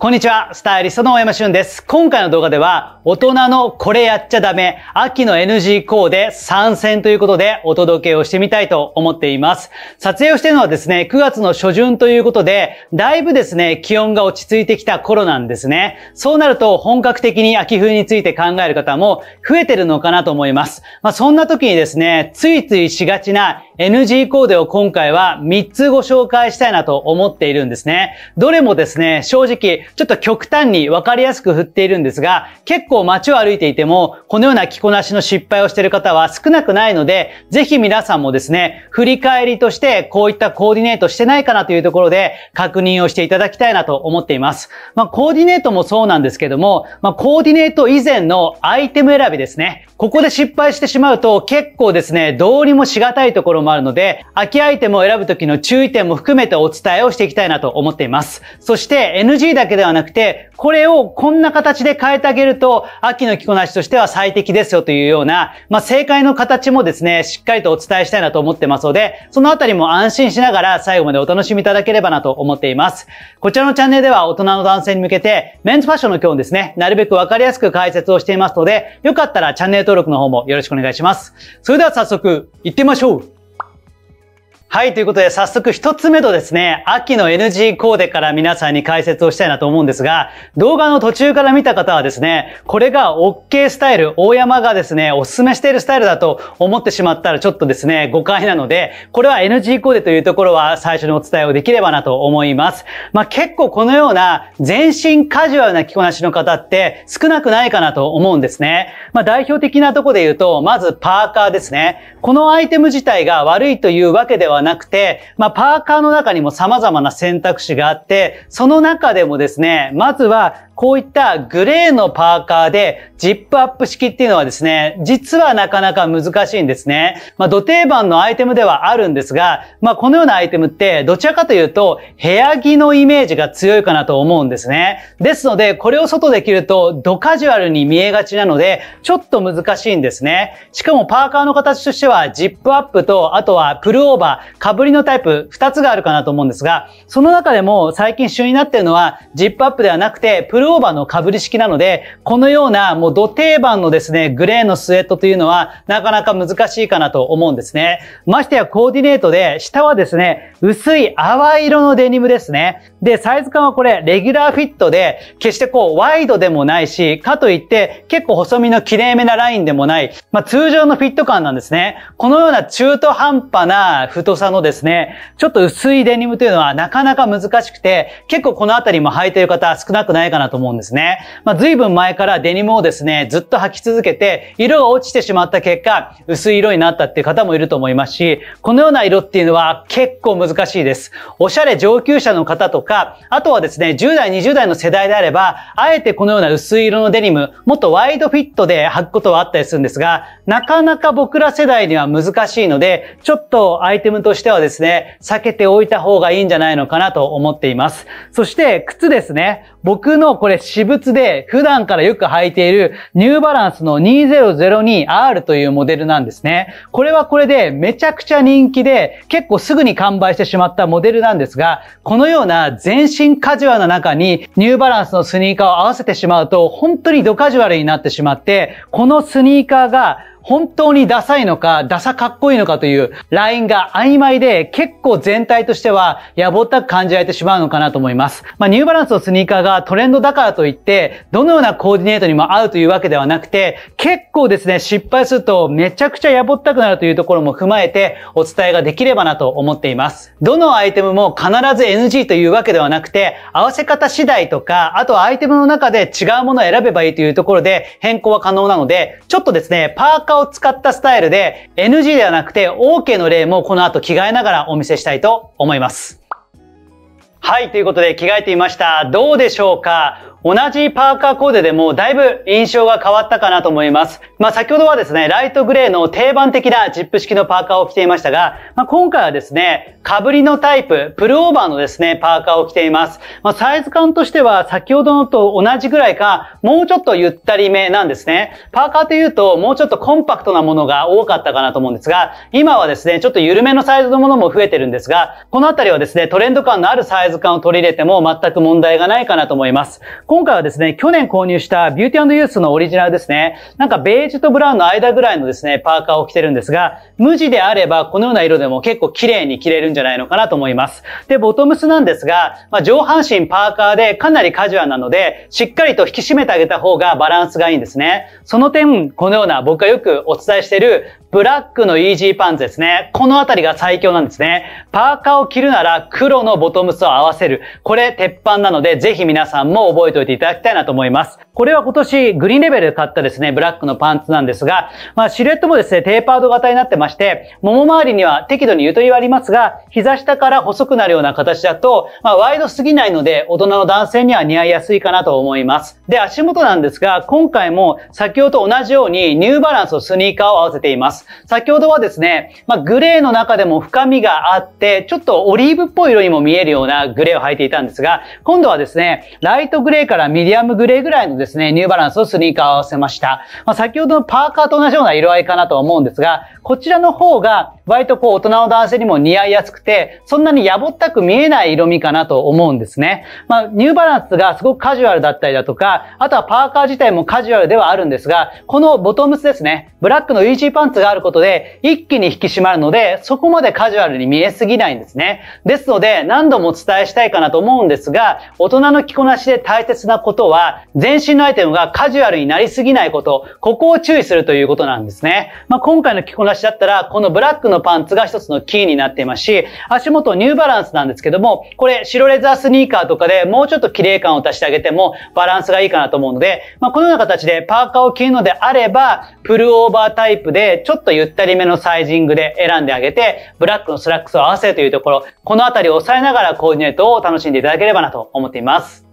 こんにちは、スタイリストの大山俊です。今回の動画では、大人のこれやっちゃダメ、秋の NG コーデ参戦ということでお届けをしてみたいと思っています。撮影をしているのはですね、9月の初旬ということで、だいぶですね、気温が落ち着いてきた頃なんですね。そうなると本格的に秋冬について考える方も増えてるのかなと思います。まあそんな時にですね、ついついしがちな NG コーデを今回は3つご紹介したいなと思っているんですね。どれもですね、正直ちょっと極端にわかりやすく振っているんですが、結構街を歩いていても、このような着こなしの失敗をしている方は少なくないので、ぜひ皆さんもですね、振り返りとしてこういったコーディネートしてないかなというところで確認をしていただきたいなと思っています。まあ、コーディネートもそうなんですけども、まあ、コーディネート以前のアイテム選びですね。ここで失敗してしまうと結構ですね、どうにもしがたいところもあるので、空きアイテムを選ぶ時の注意点も含めてお伝えをしていきたいなと思っています。そして NG だけではなくて、これをこんな形で変えてあげると、秋の着こなしとしては最適ですよというような、まあ、正解の形もですね、しっかりとお伝えしたいなと思ってますので、そのあたりも安心しながら最後までお楽しみいただければなと思っています。こちらのチャンネルでは大人の男性に向けて、メンズファッションの今日ですね、なるべくわかりやすく解説をしていますので、よかったらチャンネル登録の方もよろしくお願いします。それでは早速、行ってみましょうはい、ということで早速一つ目とですね、秋の NG コーデから皆さんに解説をしたいなと思うんですが、動画の途中から見た方はですね、これが OK スタイル、大山がですね、おすすめしているスタイルだと思ってしまったらちょっとですね、誤解なので、これは NG コーデというところは最初にお伝えをできればなと思います。まあ、結構このような全身カジュアルな着こなしの方って少なくないかなと思うんですね。まあ、代表的なとこで言うと、まずパーカーですね。このアイテム自体が悪いというわけではなくて、まあ、パーカーの中にも様々な選択肢があって、その中でもですね、まずはこういったグレーのパーカーでジップアップ式っていうのはですね、実はなかなか難しいんですね。まあ、土定番のアイテムではあるんですが、まあ、このようなアイテムってどちらかというと部屋着のイメージが強いかなと思うんですね。ですので、これを外できるとドカジュアルに見えがちなので、ちょっと難しいんですね。しかもパーカーの形としてはジップアップと、あとはプルオーバー、被りのタイプ2つがあるかなと思うんですが、その中でも最近旬になってるのはジップアップではなくて、プル相場のり式なので、このようなもう土定番のですね、グレーのスウェットというのはなかなか難しいかなと思うんですね。ましてやコーディネートで、下はですね、薄い淡い色のデニムですね。で、サイズ感はこれ、レギュラーフィットで、決してこう、ワイドでもないし、かといって、結構細身の綺麗めなラインでもない、まあ通常のフィット感なんですね。このような中途半端な太さのですね、ちょっと薄いデニムというのはなかなか難しくて、結構このあたりも履いてる方少なくないかなと思うんですね。まあ、随分前からデニムをですね、ずっと履き続けて、色が落ちてしまった結果、薄い色になったっていう方もいると思いますし、このような色っていうのは結構難しいです。おしゃれ上級者の方とか、あとはですね、10代、20代の世代であれば、あえてこのような薄い色のデニム、もっとワイドフィットで履くことはあったりするんですが、なかなか僕ら世代には難しいので、ちょっとアイテムとしてはですね、避けておいた方がいいんじゃないのかなと思っています。そして、靴ですね。僕のこれ私物で普段からよく履いているニューバランスの 2002R というモデルなんですね。これはこれでめちゃくちゃ人気で結構すぐに完売してしまったモデルなんですが、このような全身カジュアルな中にニューバランスのスニーカーを合わせてしまうと本当にドカジュアルになってしまって、このスニーカーが本当にダサいのか、ダサかっこいいのかというラインが曖昧で、結構全体としては野暮ったく感じられてしまうのかなと思います。まあ、ニューバランスのスニーカーがトレンドだからといって、どのようなコーディネートにも合うというわけではなくて、結構ですね、失敗するとめちゃくちゃ野暮ったくなるというところも踏まえてお伝えができればなと思っています。どのアイテムも必ず NG というわけではなくて、合わせ方次第とか、あとアイテムの中で違うものを選べばいいというところで変更は可能なので、ちょっとですね、パーカカを使ったスタイルで NG ではなくて OK の例もこの後着替えながらお見せしたいと思います。はい、ということで着替えてみました。どうでしょうか同じパーカーコーデでもだいぶ印象が変わったかなと思います。まあ先ほどはですね、ライトグレーの定番的なジップ式のパーカーを着ていましたが、まあ、今回はですね、被りのタイプ、プルオーバーのですね、パーカーを着ています。まあサイズ感としては先ほどのと同じぐらいか、もうちょっとゆったりめなんですね。パーカーというともうちょっとコンパクトなものが多かったかなと思うんですが、今はですね、ちょっと緩めのサイズのものも増えてるんですが、このあたりはですね、トレンド感のあるサイズ感を取り入れても全く問題がないかなと思います。今回はですね、去年購入したビューティーユースのオリジナルですね。なんかベージュとブラウンの間ぐらいのですね、パーカーを着てるんですが、無地であればこのような色でも結構綺麗に着れるんじゃないのかなと思います。で、ボトムスなんですが、まあ、上半身パーカーでかなりカジュアルなので、しっかりと引き締めてあげた方がバランスがいいんですね。その点、このような僕がよくお伝えしているブラックのイージーパンツですね。このあたりが最強なんですね。パーカーを着るなら黒のボトムスを合わせる。これ鉄板なので、ぜひ皆さんも覚えておいていただきたいなと思います。これは今年グリーンレベルで買ったですね、ブラックのパンツなんですが、まあ、シルエットもですね、テーパード型になってまして、もも周りには適度にゆとりはありますが、膝下から細くなるような形だと、まあ、ワイドすぎないので、大人の男性には似合いやすいかなと思います。で、足元なんですが、今回も先ほどと同じようにニューバランスのスニーカーを合わせています。先ほどはですね、まあ、グレーの中でも深みがあって、ちょっとオリーブっぽい色にも見えるようなグレーを履いていたんですが、今度はですね、ライトグレーからミディアムグレーぐらいのですね、ニューバランスのスニーカーを合わせました。まあ、先ほどのパーカーと同じような色合いかなと思うんですが、こちらの方が割とこう大人の男性にも似合いやすくて、そんなにやぼったく見えない色味かなと思うんですね。まあ、ニューバランスがすごくカジュアルだったりだとか、あとはパーカー自体もカジュアルではあるんですが、このボトムスですね、ブラックのイージーパンツがあることで、一気に引き締まるので、そこまでカジュアルに見えすぎないんですね。ですので、何度もお伝えしたいかなと思うんですが、大人の着こなしで大切なことは、全身のアイテムがカジュアルになりすぎないこと、ここを注意するということなんですね。まあ、今回の着こなしだったら、このブラックののパンツが一つのキーになっていますし、足元ニューバランスなんですけども、これ白レザースニーカーとかでもうちょっと綺麗感を足してあげてもバランスがいいかなと思うので、まあ、このような形でパーカーを着るのであれば、プルオーバータイプでちょっとゆったりめのサイジングで選んであげて、ブラックのスラックスを合わせるというところ、このあたりを抑えながらコーディネートを楽しんでいただければなと思っています。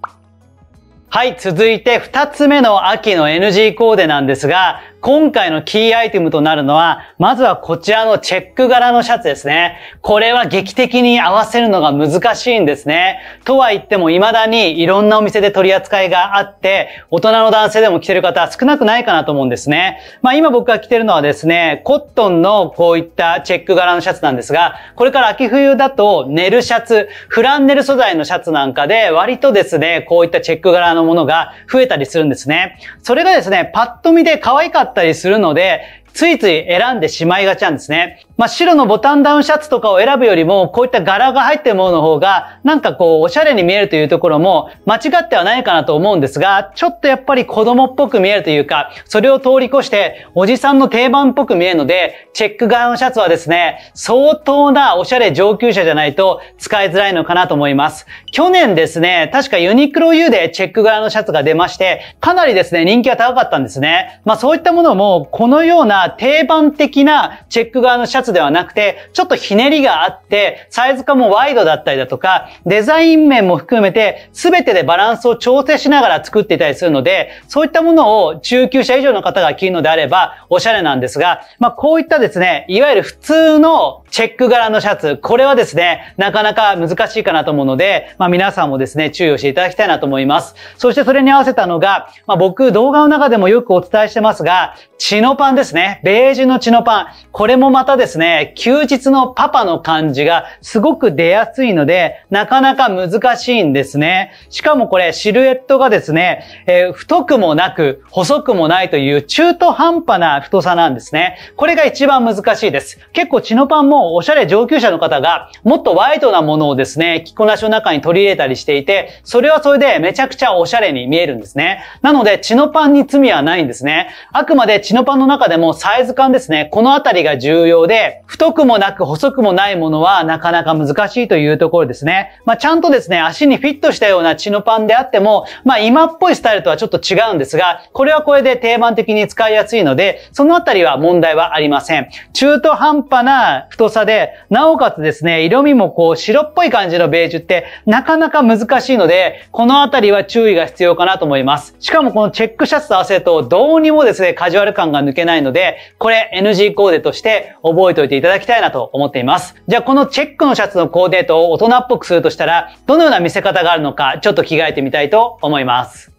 はい、続いて2つ目の秋の NG コーデなんですが、今回のキーアイテムとなるのは、まずはこちらのチェック柄のシャツですね。これは劇的に合わせるのが難しいんですね。とは言っても未だにいろんなお店で取り扱いがあって、大人の男性でも着てる方少なくないかなと思うんですね。まあ今僕が着てるのはですね、コットンのこういったチェック柄のシャツなんですが、これから秋冬だと寝るシャツ、フランネル素材のシャツなんかで割とですね、こういったチェック柄のものが増えたりするんですね。それがですね、パッと見で可愛かったったりするので、ついつい選んでしまいがちなんですね。まあ、白のボタンダウンシャツとかを選ぶよりも、こういった柄が入ってるものの方が、なんかこう、おしゃれに見えるというところも、間違ってはないかなと思うんですが、ちょっとやっぱり子供っぽく見えるというか、それを通り越して、おじさんの定番っぽく見えるので、チェック柄のシャツはですね、相当なおしゃれ上級者じゃないと使いづらいのかなと思います。去年ですね、確かユニクロ U でチェック柄のシャツが出まして、かなりですね、人気が高かったんですね。まあそういったものも、このような定番的なチェック側のシャツではなくて、ちょっとひねりがあって、サイズ感もワイドだったりだとか、デザイン面も含めて、全てでバランスを調整しながら作っていたりするので、そういったものを中級者以上の方が着るのであれば、おしゃれなんですが、まあ、こういったですね、いわゆる普通のチェック柄のシャツ、これはですね、なかなか難しいかなと思うので、まあ、皆さんもですね、注意をしていただきたいなと思います。そしてそれに合わせたのが、まあ、僕動画の中でもよくお伝えしてますが、チノパンですね。ベージュの血のパン。これもまたですね、休日のパパの感じがすごく出やすいので、なかなか難しいんですね。しかもこれシルエットがですね、えー、太くもなく、細くもないという中途半端な太さなんですね。これが一番難しいです。結構血のパンもおしゃれ上級者の方が、もっとワイドなものをですね、着こなしの中に取り入れたりしていて、それはそれでめちゃくちゃおしゃれに見えるんですね。なので、血のパンに罪はないんですね。あくまで血のパンの中でもサイズ感ですね。このあたりが重要で、太くもなく細くもないものはなかなか難しいというところですね。まあ、ちゃんとですね、足にフィットしたようなチノパンであっても、まあ、今っぽいスタイルとはちょっと違うんですが、これはこれで定番的に使いやすいので、そのあたりは問題はありません。中途半端な太さで、なおかつですね、色味もこう白っぽい感じのベージュってなかなか難しいので、このあたりは注意が必要かなと思います。しかもこのチェックシャツと合わせると、どうにもですね、カジュアル感が抜けないので、で、これ NG コーデとして覚えておいていただきたいなと思っています。じゃあこのチェックのシャツのコーデー大人っぽくするとしたら、どのような見せ方があるのか、ちょっと着替えてみたいと思います。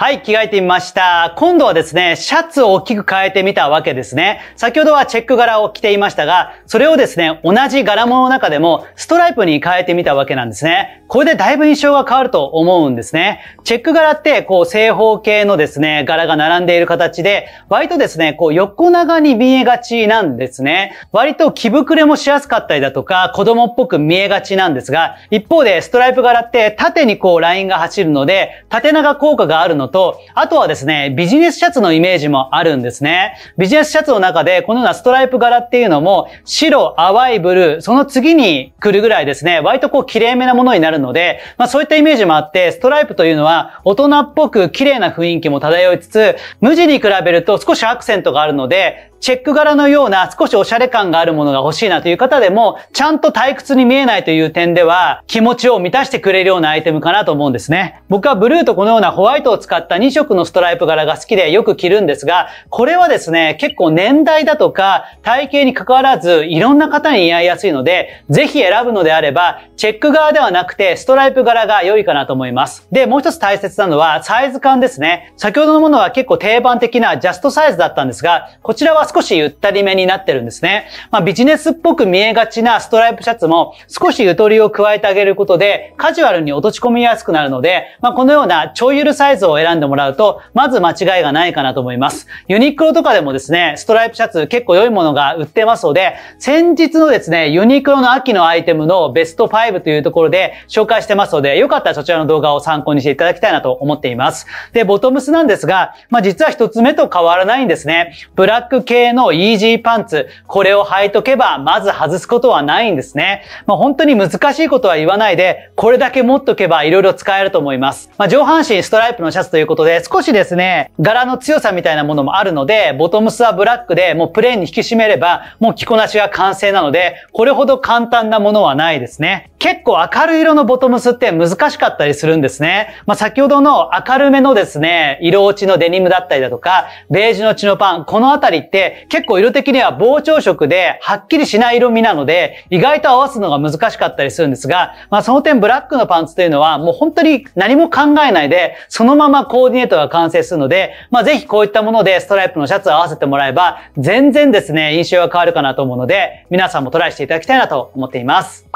はい、着替えてみました。今度はですね、シャツを大きく変えてみたわけですね。先ほどはチェック柄を着ていましたが、それをですね、同じ柄物の中でもストライプに変えてみたわけなんですね。これでだいぶ印象が変わると思うんですね。チェック柄って、こう、正方形のですね、柄が並んでいる形で、割とですね、こう、横長に見えがちなんですね。割と着膨れもしやすかったりだとか、子供っぽく見えがちなんですが、一方でストライプ柄って縦にこう、ラインが走るので、縦長効果があるので、と、あとはですね、ビジネスシャツのイメージもあるんですね。ビジネスシャツの中で、このようなストライプ柄っていうのも、白、淡いブルー、その次に来るぐらいですね、割とこう、綺麗めなものになるので、まあそういったイメージもあって、ストライプというのは、大人っぽく綺麗な雰囲気も漂いつつ、無地に比べると少しアクセントがあるので、チェック柄のような少しおしゃれ感があるものが欲しいなという方でも、ちゃんと退屈に見えないという点では、気持ちを満たしてくれるようなアイテムかなと思うんですね。僕はブルーとこのようなホワイトを使った2色のストライプ柄が好きでよく着るんですが、これはですね、結構年代だとか体型に関わらずいろんな方に似合いやすいので、ぜひ選ぶのであれば、チェック側ではなくてストライプ柄が良いかなと思います。で、もう一つ大切なのはサイズ感ですね。先ほどのものは結構定番的なジャストサイズだったんですが、こちらは少しゆったりめになってるんですね。まあ、ビジネスっぽく見えがちなストライプシャツも少しゆとりを加えてあげることでカジュアルに落とし込みやすくなるので、まあ、このようなちょゆるサイズを選選んでもらうと、まず間違いがないかなと思います。ユニクロとかでもですね、ストライプシャツ結構良いものが売ってますので、先日のですね、ユニクロの秋のアイテムのベスト5というところで紹介してますので、よかったらそちらの動画を参考にしていただきたいなと思っています。で、ボトムスなんですが、まあ、実は一つ目と変わらないんですね。ブラック系のイージーパンツ、これを履いとけば、まず外すことはないんですね。まあ、本当に難しいことは言わないで、これだけ持っとけば色々使えると思います。まあ、上半身ストライプのシャツとということで、少しですね、柄の強さみたいなものもあるので、ボトムスはブラックでもうプレーンに引き締めれば、もう着こなしが完成なので、これほど簡単なものはないですね。結構明るい色のボトムスって難しかったりするんですね。まあ、先ほどの明るめのですね、色落ちのデニムだったりだとか、ベージュのチノパン、このあたりって結構色的には膨張色ではっきりしない色味なので、意外と合わすのが難しかったりするんですが、まあ、その点ブラックのパンツというのはもう本当に何も考えないで、そのままコーディネートが完成するので、まあ、ぜひこういったものでストライプのシャツを合わせてもらえば、全然ですね、印象が変わるかなと思うので、皆さんもトライしていただきたいなと思っています。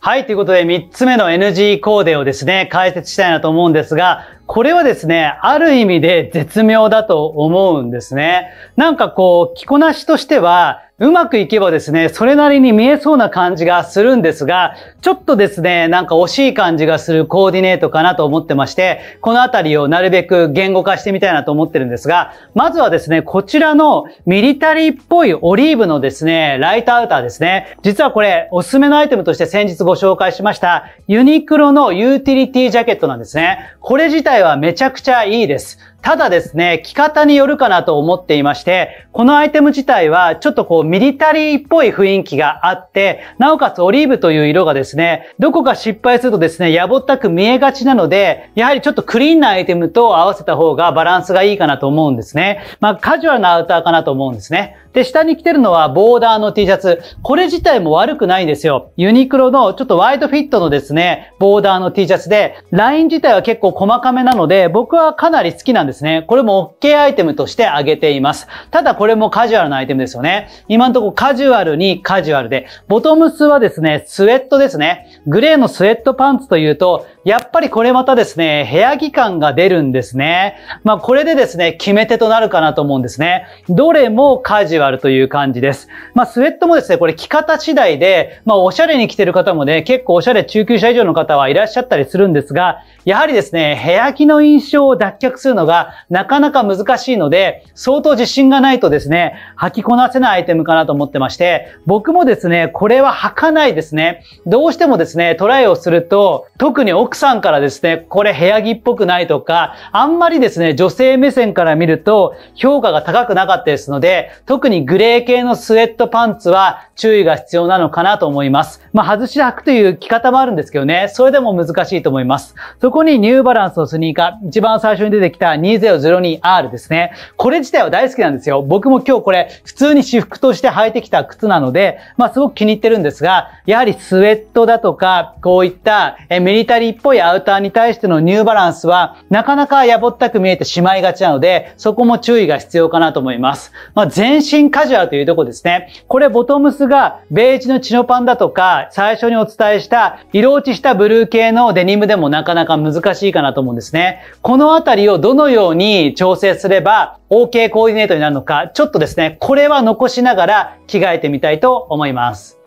はい、ということで三つ目の NG コーデをですね、解説したいなと思うんですが、これはですね、ある意味で絶妙だと思うんですね。なんかこう、着こなしとしては、うまくいけばですね、それなりに見えそうな感じがするんですが、ちょっとですね、なんか惜しい感じがするコーディネートかなと思ってまして、このあたりをなるべく言語化してみたいなと思ってるんですが、まずはですね、こちらのミリタリーっぽいオリーブのですね、ライトアウターですね。実はこれ、おすすめのアイテムとして先日ご紹介しました、ユニクロのユーティリティジャケットなんですね。これ自体はめちゃくちゃいいです。ただですね、着方によるかなと思っていまして、このアイテム自体はちょっとこうミリタリーっぽい雰囲気があって、なおかつオリーブという色がですね、どこか失敗するとですね、やぼったく見えがちなので、やはりちょっとクリーンなアイテムと合わせた方がバランスがいいかなと思うんですね。まあカジュアルなアウターかなと思うんですね。で、下に着てるのはボーダーの T シャツ。これ自体も悪くないんですよ。ユニクロのちょっとワイドフィットのですね、ボーダーの T シャツで、ライン自体は結構細かめなので、僕はかなり好きなんですですね。これも OK アイテムとして挙げています。ただこれもカジュアルなアイテムですよね。今んとこカジュアルにカジュアルで、ボトムスはですね、スウェットですね。グレーのスウェットパンツというと、やっぱりこれまたですね、部屋着感が出るんですね。まあこれでですね、決め手となるかなと思うんですね。どれもカジュアルという感じです。まあスウェットもですね、これ着方次第で、まあおしゃれに着てる方もね、結構おしゃれ中級者以上の方はいらっしゃったりするんですが、やはりですね、部屋着の印象を脱却するのががなかなか難しいので、相当自信がないとですね、履きこなせないアイテムかなと思ってまして、僕もですね、これは履かないですね。どうしてもですね、トライをすると、特に奥さんからですね、これ部屋着っぽくないとか、あんまりですね、女性目線から見ると評価が高くなかったですので、特にグレー系のスウェットパンツは注意が必要なのかなと思います。まあ、外し履くという着方もあるんですけどね、それでも難しいと思います。そこにニューバランスのスニーカー、一番最初に出てきた 2002R ですね。これ自体は大好きなんですよ。僕も今日これ普通に私服として履いてきた靴なので、まあすごく気に入ってるんですが、やはりスウェットだとか、こういったミリタリーっぽいアウターに対してのニューバランスは、なかなかやぼったく見えてしまいがちなので、そこも注意が必要かなと思います。まあ全身カジュアルというとこですね。これボトムスがベージュのチノパンだとか、最初にお伝えした色落ちしたブルー系のデニムでもなかなか難しいかなと思うんですね。このあたりをどのようように調整すれば OK コーディネートになるのか、ちょっとですね、これは残しながら着替えてみたいと思います。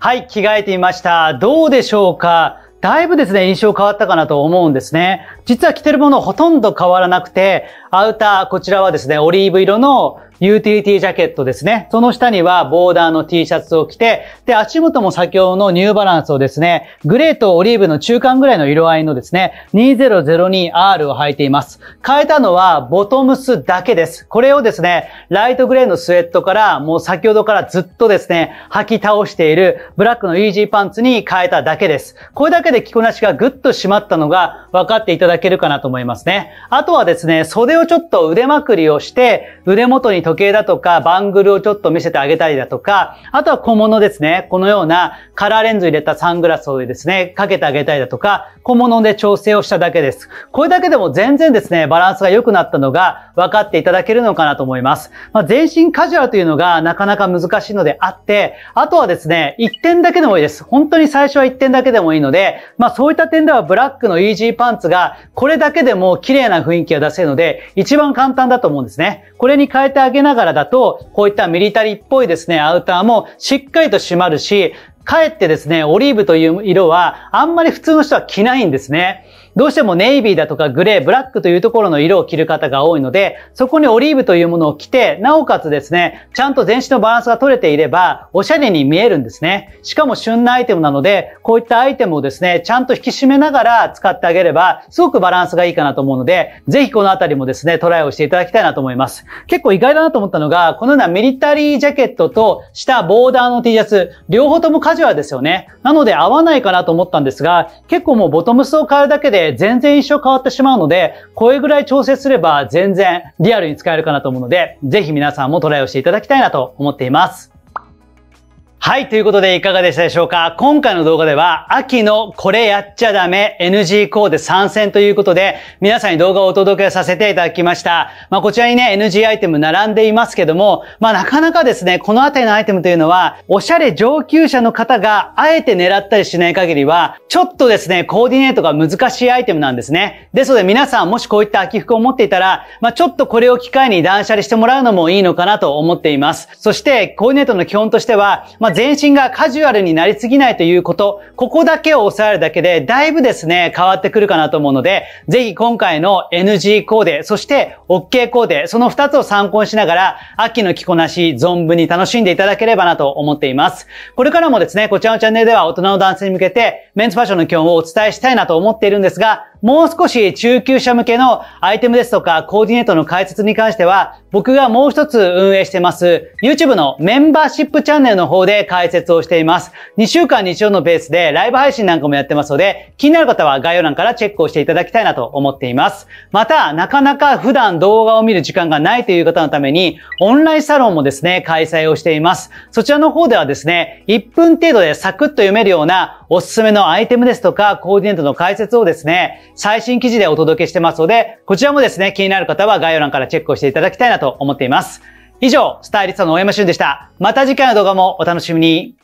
はい、着替えてみました。どうでしょうかだいぶですね、印象変わったかなと思うんですね。実は着てるものほとんど変わらなくて、アウター、こちらはですね、オリーブ色のユーティリティジャケットですね。その下にはボーダーの T シャツを着て、で、足元も先ほどのニューバランスをですね、グレーとオリーブの中間ぐらいの色合いのですね、2002R を履いています。変えたのはボトムスだけです。これをですね、ライトグレーのスウェットから、もう先ほどからずっとですね、履き倒しているブラックのイージーパンツに変えただけです。これだけで着こなしがぐっと締まったのが分かっていただけるかなと思いますね。あとはですね、袖をちょっと腕まくりをして、腕元に時計だとか、バングルをちょっと見せてあげたりだとか、あとは小物ですね。このようなカラーレンズ入れたサングラスをですね、かけてあげたりだとか、小物で調整をしただけです。これだけでも全然ですね、バランスが良くなったのが分かっていただけるのかなと思います。まあ、全身カジュアルというのがなかなか難しいのであって、あとはですね、1点だけでもいいです。本当に最初は1点だけでもいいので、まあそういった点ではブラックのイージーパンツがこれだけでも綺麗な雰囲気が出せるので、一番簡単だと思うんですね。これに変えてあげながらだと、こういったミリタリーっぽいですね、アウターもしっかりと締まるし、かえってですね、オリーブという色はあんまり普通の人は着ないんですね。どうしてもネイビーだとかグレー、ブラックというところの色を着る方が多いので、そこにオリーブというものを着て、なおかつですね、ちゃんと全身のバランスが取れていれば、おしゃれに見えるんですね。しかも旬なアイテムなので、こういったアイテムをですね、ちゃんと引き締めながら使ってあげれば、すごくバランスがいいかなと思うので、ぜひこのあたりもですね、トライをしていただきたいなと思います。結構意外だなと思ったのが、このようなミリタリージャケットと、下ボーダーの T シャツ、両方ともカジュアルですよね。なので合わないかなと思ったんですが、結構もうボトムスを変えるだけで、全然印象変わってしまうので、これぐらい調整すれば全然リアルに使えるかなと思うので、ぜひ皆さんもトライをしていただきたいなと思っています。はい。ということで、いかがでしたでしょうか今回の動画では、秋のこれやっちゃダメ NG コーデ参戦ということで、皆さんに動画をお届けさせていただきました。まあ、こちらにね、NG アイテム並んでいますけども、まあ、なかなかですね、このあたりのアイテムというのは、おしゃれ上級者の方があえて狙ったりしない限りは、ちょっとですね、コーディネートが難しいアイテムなんですね。ですので、皆さんもしこういった秋服を持っていたら、まあ、ちょっとこれを機会に断捨離してもらうのもいいのかなと思っています。そして、コーディネートの基本としては、まあ全身がカジュアルになりすぎないということ、ここだけを抑えるだけで、だいぶですね、変わってくるかなと思うので、ぜひ今回の NG コーデ、そして OK コーデ、その2つを参考にしながら、秋の着こなし、存分に楽しんでいただければなと思っています。これからもですね、こちらのチャンネルでは大人の男性に向けて、メンズファッションの基本をお伝えしたいなと思っているんですが、もう少し中級者向けのアイテムですとかコーディネートの解説に関しては僕がもう一つ運営してます YouTube のメンバーシップチャンネルの方で解説をしています。2週間日曜のペースでライブ配信なんかもやってますので気になる方は概要欄からチェックをしていただきたいなと思っています。また、なかなか普段動画を見る時間がないという方のためにオンラインサロンもですね、開催をしています。そちらの方ではですね、1分程度でサクッと読めるようなおすすめのアイテムですとかコーディネートの解説をですね、最新記事でお届けしてますので、こちらもですね、気になる方は概要欄からチェックをしていただきたいなと思っています。以上、スタイリストの大山俊でした。また次回の動画もお楽しみに。